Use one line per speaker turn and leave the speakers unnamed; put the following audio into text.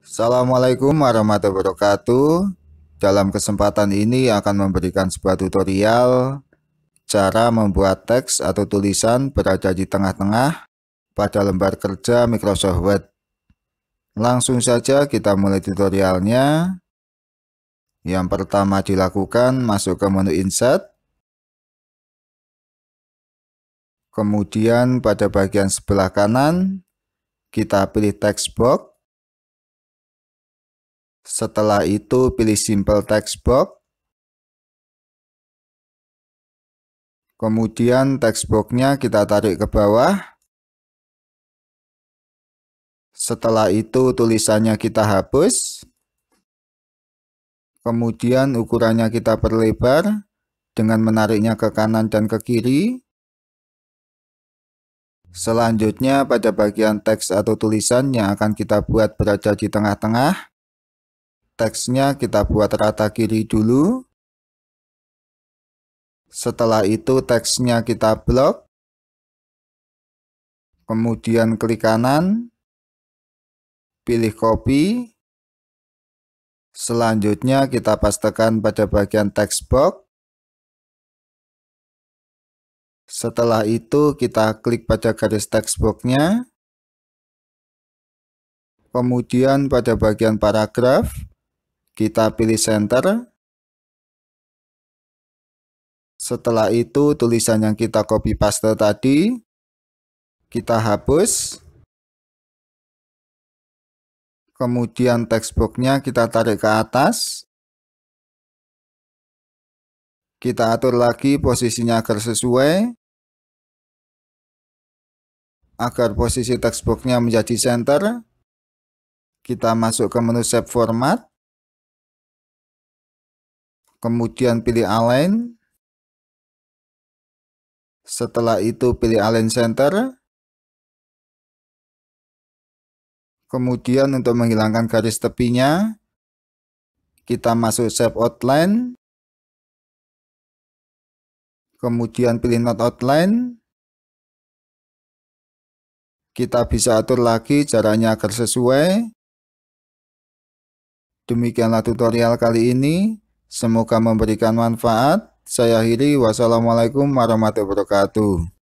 Assalamualaikum warahmatullahi wabarakatuh Dalam kesempatan ini akan memberikan sebuah tutorial Cara membuat teks atau tulisan berada di tengah-tengah pada lembar kerja Microsoft Word Langsung saja kita mulai
tutorialnya Yang pertama dilakukan masuk ke menu
Insert Kemudian pada bagian sebelah kanan kita pilih text box
setelah itu pilih simple text box. Kemudian text boxnya kita tarik ke bawah. Setelah itu tulisannya kita hapus. Kemudian ukurannya kita perlebar dengan menariknya ke kanan dan ke kiri.
Selanjutnya pada bagian teks atau tulisan yang akan kita buat berada di tengah-tengah
teksnya kita buat rata kiri dulu. Setelah itu teksnya kita blok. Kemudian klik kanan. Pilih copy.
Selanjutnya kita pastekan pada bagian text box.
Setelah itu kita klik pada garis text boxnya. Kemudian pada bagian paragraf kita pilih center.
Setelah itu tulisan yang kita copy paste tadi
kita hapus. Kemudian textboxnya kita tarik ke atas. Kita atur lagi posisinya agar sesuai.
Agar posisi textboxnya menjadi center. Kita masuk ke menu
shape format kemudian pilih align. Setelah itu pilih align center. Kemudian untuk menghilangkan garis tepinya, kita masuk shape outline. Kemudian pilih not outline. Kita bisa atur lagi caranya agar sesuai.
Demikianlah tutorial kali ini. Semoga memberikan manfaat. Saya akhiri. Wassalamualaikum warahmatullahi wabarakatuh.